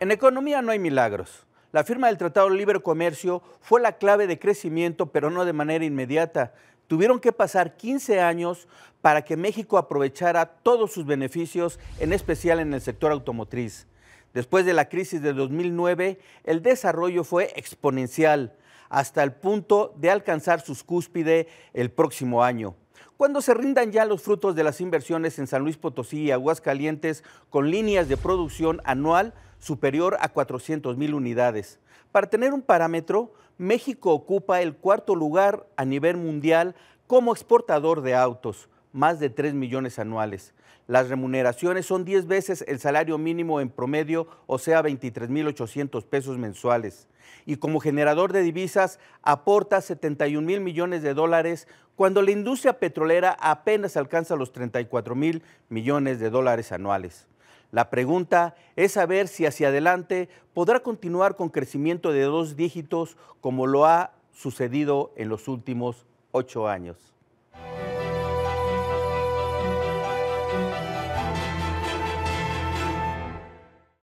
En economía no hay milagros. La firma del Tratado de Libre Comercio fue la clave de crecimiento, pero no de manera inmediata. Tuvieron que pasar 15 años para que México aprovechara todos sus beneficios, en especial en el sector automotriz. Después de la crisis de 2009, el desarrollo fue exponencial, hasta el punto de alcanzar sus cúspide el próximo año. Cuando se rindan ya los frutos de las inversiones en San Luis Potosí y Aguascalientes con líneas de producción anual superior a mil unidades. Para tener un parámetro, México ocupa el cuarto lugar a nivel mundial como exportador de autos, más de 3 millones anuales. Las remuneraciones son 10 veces el salario mínimo en promedio, o sea, 23.800 pesos mensuales. Y como generador de divisas, aporta 71 mil millones de dólares, cuando la industria petrolera apenas alcanza los 34 mil millones de dólares anuales. La pregunta es saber si hacia adelante podrá continuar con crecimiento de dos dígitos como lo ha sucedido en los últimos ocho años.